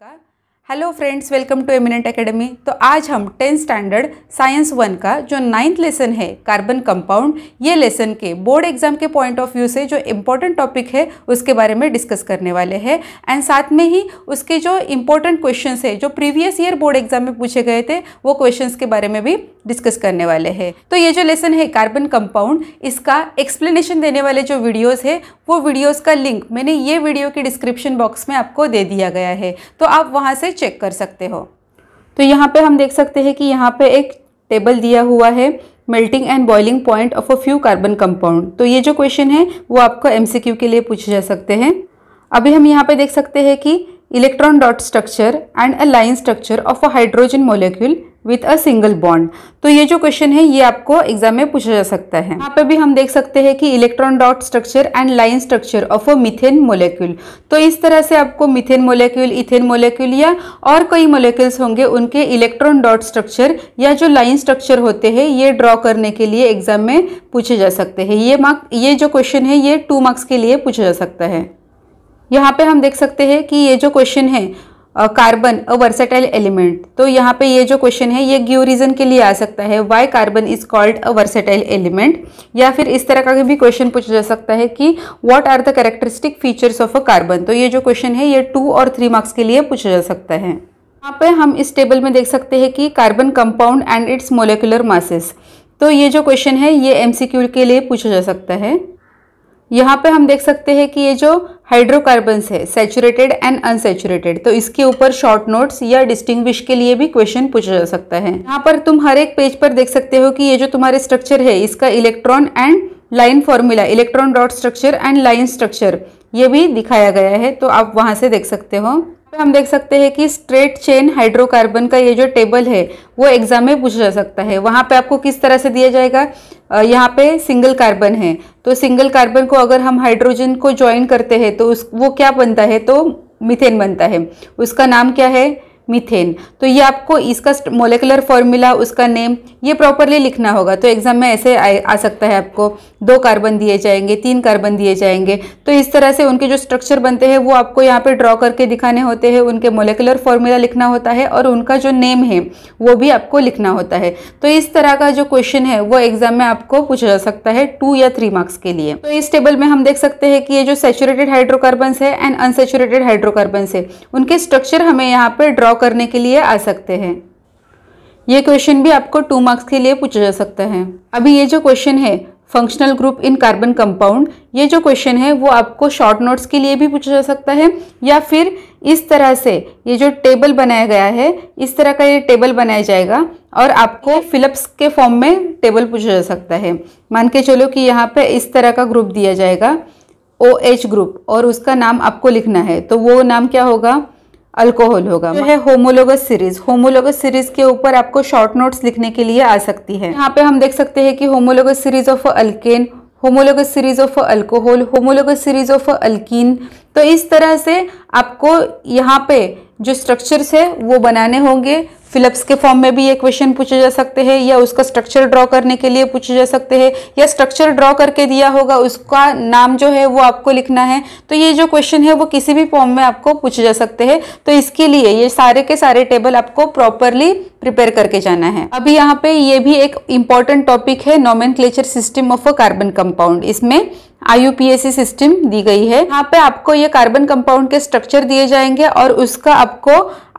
नमस्कार hello friends welcome to Eminent Academy तो आज हम टेंथ स्टैंडर्ड साइंस वन का जो नाइन्थ लेसन है कार्बन कंपाउंड ये लेसन के बोर्ड एग्जाम के पॉइंट ऑफ व्यू से जो इम्पोर्टेंट टॉपिक है उसके बारे में डिस्कस करने वाले हैं एंड साथ में ही उसके जो इम्पोर्टेंट क्वेश्चन है जो प्रीवियस ईयर बोर्ड एग्जाम में पूछे गए थे वो क्वेश्चन के बारे में भी डिस्कस करने वाले हैं तो ये जो लेसन है कार्बन कंपाउंड इसका एक्सप्लेनेशन देने वाले जो वीडियोस है वो वीडियोस का लिंक मैंने ये वीडियो के डिस्क्रिप्शन बॉक्स में आपको दे दिया गया है तो आप वहाँ से चेक कर सकते हो तो यहाँ पर हम देख सकते हैं कि यहाँ पर एक टेबल दिया हुआ है melting and boiling point of a few carbon compound तो ये जो क्वेश्चन है वो आपको एम के लिए पूछे जा सकते हैं अभी हम यहाँ पे देख सकते हैं कि electron dot structure and a line structure of a hydrogen molecule with a single bond तो ये जो क्वेश्चन है ये आपको एग्जाम में पूछा जा सकता है यहाँ पे भी हम देख सकते हैं कि electron dot structure and line structure of a methane molecule तो इस तरह से आपको मिथेन मोलिक्यूल इथेन मोलिक्यूल या और कई मोलिक्यूल्स होंगे उनके इलेक्ट्रॉन डॉट स्ट्रक्चर या जो लाइन स्ट्रक्चर होते हैं ये ड्रॉ करने के लिए एग्जाम में पूछे जा सकते हैं ये मार्क्स ये जो क्वेश्चन है ये टू मार्क्स के लिए पूछा जा सकता है यहाँ पे हम देख सकते हैं कि ये जो क्वेश्चन है कार्बन अ वर्सेटाइल एलिमेंट तो यहाँ पे ये जो क्वेश्चन है ये ग्यू रीजन के लिए आ सकता है why carbon is called a versatile element या फिर इस तरह का भी क्वेश्चन पूछा जा सकता है कि what are the characteristic features of a carbon तो ये जो क्वेश्चन है ये टू और थ्री मार्क्स के लिए पूछा जा सकता है यहाँ पे हम इस टेबल में देख सकते हैं कि carbon compound and its molecular masses तो ये जो क्वेश्चन है ये एम के लिए पूछा जा सकता है यहाँ पे हम देख सकते हैं कि ये जो हाइड्रोकार्बन्स है सेचुरेटेड एंड अनसेचुरेटेड तो इसके ऊपर शॉर्ट नोट्स या डिस्टिंग के लिए भी क्वेश्चन पूछा जा सकता है यहाँ पर तुम हर एक पेज पर देख सकते हो कि ये जो तुम्हारे स्ट्रक्चर है इसका electron and line formula electron dot structure and line structure ये भी दिखाया गया है तो आप वहां से देख सकते हो हम देख सकते हैं कि स्ट्रेट चेन हाइड्रोकार्बन का ये जो टेबल है वो एग्जाम में पूछा जा सकता है वहां पे आपको किस तरह से दिया जाएगा यहाँ पे सिंगल कार्बन है तो सिंगल कार्बन को अगर हम हाइड्रोजन को ज्वाइन करते हैं तो उस वो क्या बनता है तो मिथेन बनता है उसका नाम क्या है मीथेन तो ये आपको इसका मोलिकुलर फॉर्मूला उसका नेम ये प्रॉपरली लिखना होगा तो एग्ज़ाम में ऐसे आ, आ सकता है आपको दो कार्बन दिए जाएंगे तीन कार्बन दिए जाएंगे तो इस तरह से उनके जो स्ट्रक्चर बनते हैं वो आपको यहाँ पर ड्रॉ करके दिखाने होते हैं उनके मोलिकुलर फॉर्मूला लिखना होता है और उनका जो नेम है वो भी आपको लिखना होता है तो इस तरह का जो क्वेश्चन है वो एग्ज़ाम में आपको पूछा जा सकता है टू या थ्री मार्क्स के लिए तो इस टेबल में हम देख सकते हैं कि ये जो सेचुरेटेड हाइड्रोकार्बन्स है एंड अनसेचुरेटेड हाइड्रोकार्बन्स है उनके स्ट्रक्चर हमें यहाँ पर ड्रॉ करने के लिए आ सकते हैं ये क्वेश्चन भी आपको टू मार्क्स के लिए पूछा जा सकता है अभी ये जो क्वेश्चन है functional group in carbon compound ये जो क्वेश्चन है वो आपको शॉर्ट नोट्स के लिए भी पूछा जा सकता है या फिर इस तरह से ये जो टेबल बनाया गया है इस तरह का ये टेबल बनाया जाएगा और आपको फिलअप्स के फॉर्म में टेबल पूछा जा सकता है मान के चलो कि यहाँ पर इस तरह का ग्रुप दिया जाएगा ओ एच ग्रुप और उसका नाम आपको लिखना है तो वो नाम क्या होगा अल्कोहल होगा जो तो है होमोलोगस सीरीज होमोलोगस सीरीज के ऊपर आपको शॉर्ट नोट्स लिखने के लिए आ सकती है यहाँ पे हम देख सकते हैं कि homologous series of alkane homologous series of alcohol homologous series of alkene तो इस तरह से आपको यहाँ पे जो स्ट्रक्चर्स है वो बनाने होंगे फिलअप्स के फॉर्म में भी ये क्वेश्चन पूछे जा सकते हैं या उसका स्ट्रक्चर ड्रॉ करने के लिए पूछे जा सकते हैं या स्ट्रक्चर ड्रॉ करके दिया होगा उसका नाम जो है वो आपको लिखना है तो ये जो क्वेश्चन है वो किसी भी फॉर्म में आपको पूछे जा सकते हैं तो इसके लिए ये सारे के सारे टेबल आपको प्रॉपरली प्रिपेयर करके जाना है अभी यहाँ पे ये भी एक इम्पॉर्टेंट टॉपिक है नॉमेन system of a carbon compound इसमें आईयूपीएसी सिस्टम दी गई है यहाँ पे आपको ये कार्बन कंपाउंड के स्ट्रक्चर दिए जाएंगे और उसका आपको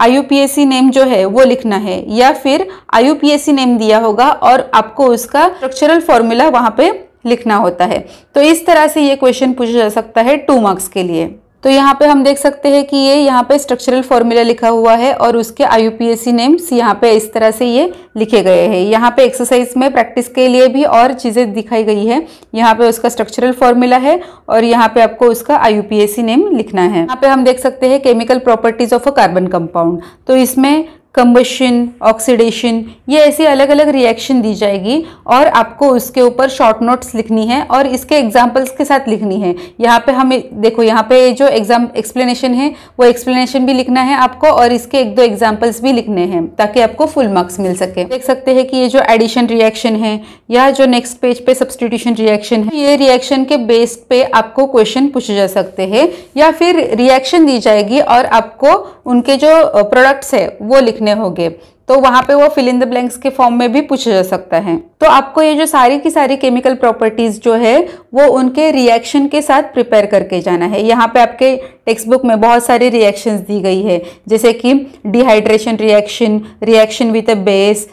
आईयूपीएसी नेम जो है वो लिखना है या फिर आईयूपीएसी नेम दिया होगा और आपको उसका स्ट्रक्चरल फॉर्मूला वहाँ पे लिखना होता है तो इस तरह से ये क्वेश्चन पूछा जा सकता है टू मार्क्स के लिए तो यहाँ पे हम देख सकते हैं कि ये यहाँ पे स्ट्रक्चरल फॉर्मूला लिखा हुआ है और उसके आई नेम्स यहाँ पे इस तरह से ये लिखे गए हैं यहाँ पे एक्सरसाइज में प्रैक्टिस के लिए भी और चीज़ें दिखाई गई है यहाँ पे उसका स्ट्रक्चरल फॉर्मूला है और यहाँ पे आपको उसका आई नेम लिखना है यहाँ पे हम देख सकते हैं chemical properties of a carbon compound तो इसमें कम्बशन ऑक्सीडेशन ये ऐसी अलग अलग रिएक्शन दी जाएगी और आपको उसके ऊपर शॉर्ट नोट्स लिखनी है और इसके एग्जाम्पल्स के साथ लिखनी है यहाँ पे हमें देखो यहाँ पे जो एग्जाम एक्सप्लेनेशन है वो एक्सप्लेनेशन भी लिखना है आपको और इसके एक दो एग्जाम्पल्स भी लिखने हैं ताकि आपको फुल मार्क्स मिल सके देख सकते हैं कि ये जो एडिशन रिएक्शन है या जो नेक्स्ट पेज पे सब्सटीट्यूशन रिएक्शन है ये रिएक्शन के बेस पे आपको क्वेश्चन पूछे जा सकते हैं या फिर रिएक्शन दी जाएगी और आपको उनके जो प्रोडक्ट्स है वो लिख लिखने होंगे तो वहाँ पे वो फिल इन द ब्लैंक्स के फॉर्म में भी पूछा जा सकता है तो आपको ये जो सारी की सारी केमिकल प्रॉपर्टीज़ जो है वो उनके रिएक्शन के साथ प्रिपेयर करके जाना है यहाँ पे आपके टेक्स्ट बुक में बहुत सारी रिएक्शंस दी गई है जैसे कि dehydration reaction reaction with a base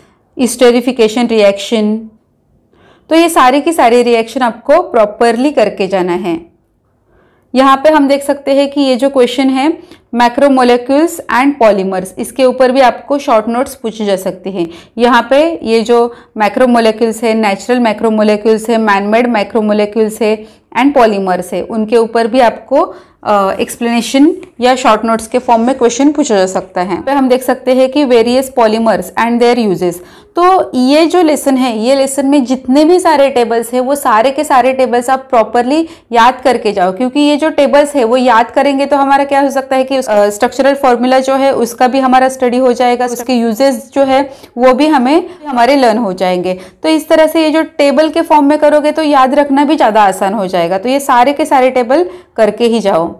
esterification reaction तो ये सारी की सारी रिएक्शन आपको प्रॉपरली करके जाना है यहाँ पे हम देख सकते हैं कि ये जो क्वेश्चन है मैक्रोमोलिक्यूल्स एंड पॉलीमर्स इसके ऊपर भी आपको शॉर्ट नोट्स पूछे जा सकते हैं यहाँ पे ये जो मैक्रोमोलिक्यूल्स है नेचुरल मैक्रोमोलिक्यूल्स है मैनमेड मैक्रोमोलिक्यूल्स है एंड पॉलीमर्स है उनके ऊपर भी आपको एक्सप्लेनेशन या शॉर्ट नोट्स के फॉर्म में क्वेश्चन पूछा जा सकता है तो हम देख सकते हैं कि various polymers and their uses तो ये जो लेसन है ये लेसन में जितने भी सारे टेबल्स हैं वो सारे के सारे टेबल्स आप प्रॉपरली याद करके जाओ क्योंकि ये जो टेबल्स है वो याद करेंगे तो हमारा क्या हो सकता है कि स्ट्रक्चरल फॉर्मूला जो है उसका भी हमारा स्टडी हो जाएगा उसके यूजेस जो है वो भी हमें हमारे लर्न हो जाएंगे तो इस तरह से ये जो टेबल के फॉर्म में करोगे तो याद रखना भी ज़्यादा आसान हो जाएगा जाएगा तो ये सारे के सारे टेबल करके ही जाओ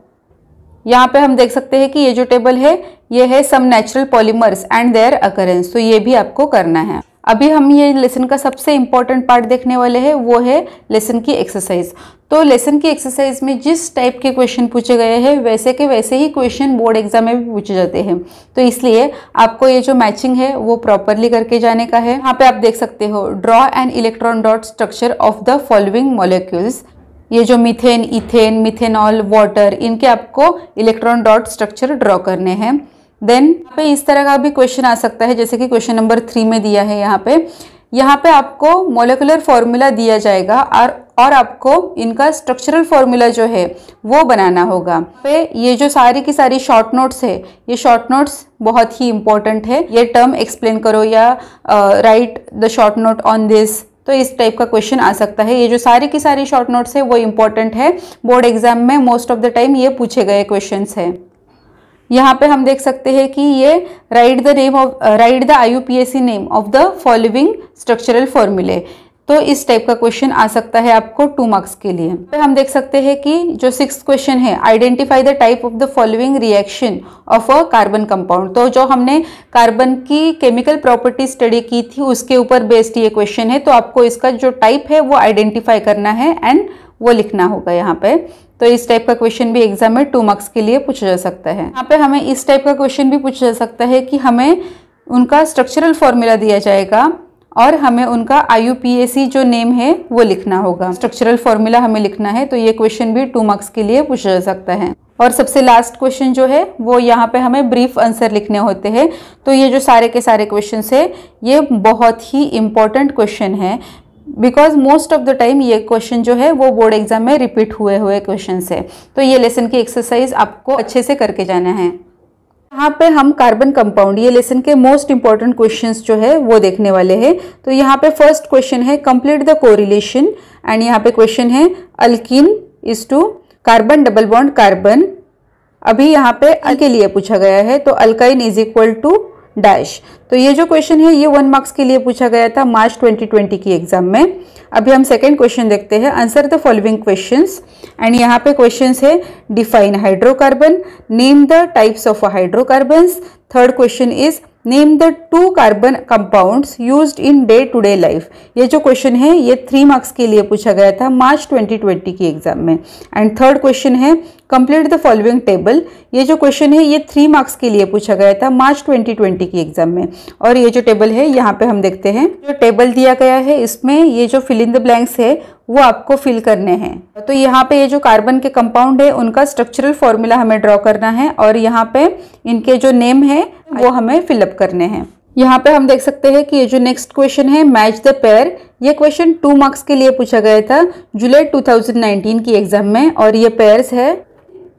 यहाँ पे हम देख सकते हैं कि ये जो टेबल है ये है some natural polymers and their occurrence तो ये भी आपको करना है अभी हम ये लेसन का सबसे इम्पॉर्टेंट पार्ट देखने वाले हैं वो है लेसन की एक्सरसाइज तो लेसन की एक्सरसाइज में जिस टाइप के क्वेश्चन पूछे गए हैं वैसे के वैसे ही क्वेश्चन बोर्ड एग्जाम में भी पूछे जाते हैं तो इसलिए आपको ये जो मैचिंग है वो प्रॉपरली करके जाने का है यहाँ पे आप देख सकते हो draw and electron dot structure of the following molecules ये जो मिथेन इथेन मिथेनॉल वाटर इनके आपको इलेक्ट्रॉन डॉट स्ट्रक्चर ड्रॉ करने हैं देन पे इस तरह का भी क्वेश्चन आ सकता है जैसे कि क्वेश्चन नंबर थ्री में दिया है यहाँ पे यहाँ पे आपको मोलिकुलर फॉर्मूला दिया जाएगा और और आपको इनका स्ट्रक्चरल फॉर्मूला जो है वो बनाना होगा पे ये जो सारी की सारी शॉर्ट नोट्स है ये शॉर्ट नोट्स बहुत ही इंपॉर्टेंट है ये टर्म एक्सप्लेन करो या write the short note on this तो इस टाइप का क्वेश्चन आ सकता है ये जो सारी की सारी शॉर्ट नोट्स है वो इंपॉर्टेंट है बोर्ड एग्जाम में मोस्ट ऑफ द टाइम ये पूछे गए क्वेश्चन है यहाँ पे हम देख सकते हैं कि ये write the name of write the I name of the following structural formulae तो इस टाइप का क्वेश्चन आ सकता है आपको टू मार्क्स के लिए तो हम देख सकते हैं कि जो सिक्स क्वेश्चन है identify the type of the following reaction of a carbon compound तो जो हमने कार्बन की केमिकल प्रॉपर्टी स्टडी की थी उसके ऊपर बेस्ड ये क्वेश्चन है तो आपको इसका जो टाइप है वो आइडेंटिफाई करना है एंड वो लिखना होगा यहाँ पे तो इस टाइप का क्वेश्चन भी एग्जाम में टू मार्क्स के लिए पूछा जा सकता है यहाँ पे हमें इस टाइप का क्वेश्चन भी पूछा जा सकता है कि हमें उनका स्ट्रक्चरल फॉर्मूला दिया जाएगा और हमें उनका आई जो नेम है वो लिखना होगा स्ट्रक्चरल फॉर्मूला हमें लिखना है तो ये क्वेश्चन भी टू मार्क्स के लिए पूछा जा सकता है और सबसे लास्ट क्वेश्चन जो है वो यहाँ पे हमें ब्रीफ आंसर लिखने होते हैं तो ये जो सारे के सारे क्वेश्चन है ये बहुत ही इम्पॉर्टेंट क्वेश्चन है because most of the time ये क्वेश्चन जो है वो बोर्ड एग्जाम में रिपीट हुए हुए क्वेश्चन है तो ये लेसन की एक्सरसाइज आपको अच्छे से करके जाना है यहाँ पे हम कार्बन कंपाउंड ये लेसन के मोस्ट इंपॉर्टेंट क्वेश्चंस जो है वो देखने वाले हैं तो यहाँ पे फर्स्ट क्वेश्चन है कंप्लीट द कोरिलेशन एंड यहाँ पे क्वेश्चन है alkene is to carbon double bond carbon अभी यहाँ पे अल के लिए पूछा गया है तो alkyne is equal to dash तो ये जो क्वेश्चन है ये वन मार्क्स के लिए पूछा गया था मार्च 2020 की एग्जाम में अभी हम सेकेंड क्वेश्चन देखते हैं answer the following question and यहाँ पे क्वेश्चन है define hydrocarbon name the types of hydrocarbons third question is name the two carbon compounds used in day to day life ये जो क्वेश्चन है ये थ्री मार्क्स के लिए पूछा गया था मार्च 2020 की एग्जाम में एंड थर्ड क्वेश्चन है कंप्लीट द फॉलोइंग टेबल ये जो क्वेश्चन है ये थ्री मार्क्स के लिए पूछा गया था मार्च 2020 की एग्जाम में और ये जो टेबल है यहाँ पे हम देखते हैं जो टेबल दिया गया है इसमें ये जो फिलिंग द ब्लैंक्स है वो आपको फिल करने हैं तो यहाँ पे ये जो कार्बन के कंपाउंड है उनका स्ट्रक्चरल फॉर्मूला हमें ड्रॉ करना है और यहाँ पे इनके जो नेम है वो हमें फिलअप करने हैं यहाँ पे हम देख सकते हैं कि ये जो नेक्स्ट क्वेश्चन है मैच द पेयर ये क्वेश्चन टू मार्क्स के लिए पूछा गया था जुलाई 2019 की एग्जाम में और ये पेयर्स है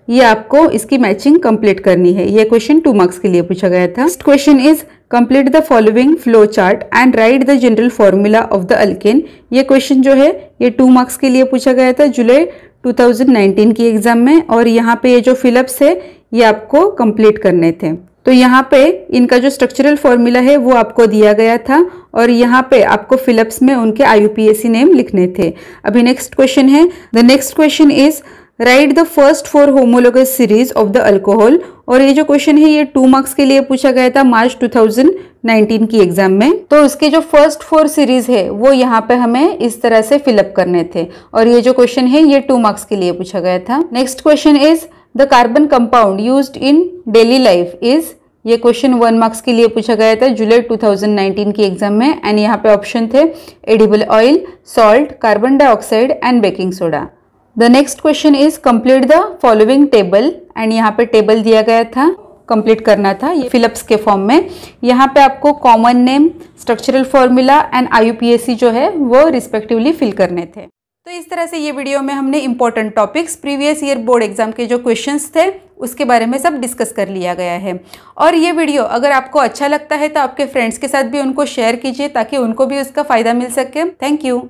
ये आपको इसकी मैचिंग कंप्लीट करनी है ये क्वेश्चन टू मार्क्स के लिए पूछा गया था next question is complete the following flow chart and write the general formula of the alkane ये क्वेश्चन जो है ये टू मार्क्स के लिए पूछा गया था जुलाई 2019 की एग्जाम में और यहाँ पे ये जो फिलअप्स है ये आपको कंप्लीट करने थे तो यहाँ पे इनका जो स्ट्रक्चरल फॉर्मूला है वो आपको दिया गया था और यहाँ पे आपको फिलअप्स में उनके आई नेम लिखने थे अभी नेक्स्ट क्वेश्चन है the next question is write the first four homologous series of the alcohol और ये जो क्वेश्चन है ये टू मार्क्स के लिए पूछा गया था मार्च 2019 की एग्जाम में तो इसके जो फर्स्ट फोर सीरीज है वो यहाँ पे हमें इस तरह से फिलअप करने थे और ये जो क्वेश्चन है ये टू मार्क्स के लिए पूछा गया था next question is the carbon compound use in daily life is ये क्वेश्चन वन मार्क्स के लिए पूछा गया था जुलाई 2019 की एग्जाम में एंड यहाँ पे ऑप्शन थे edible oil salt carbon dioxide and baking soda the next question is complete the following table and यहाँ पे टेबल दिया गया था कंप्लीट करना था ये फिलअप्स के फॉर्म में यहाँ पे आपको common name structural formula and I जो है वो रिस्पेक्टिवली फिल करने थे तो इस तरह से ये वीडियो में हमने important topics previous year board exam के जो क्वेश्चंस थे उसके बारे में सब डिस्कस कर लिया गया है और ये वीडियो अगर आपको अच्छा लगता है तो आपके फ्रेंड्स के साथ भी उनको शेयर कीजिए ताकि उनको भी उसका फ़ायदा मिल सके थैंक यू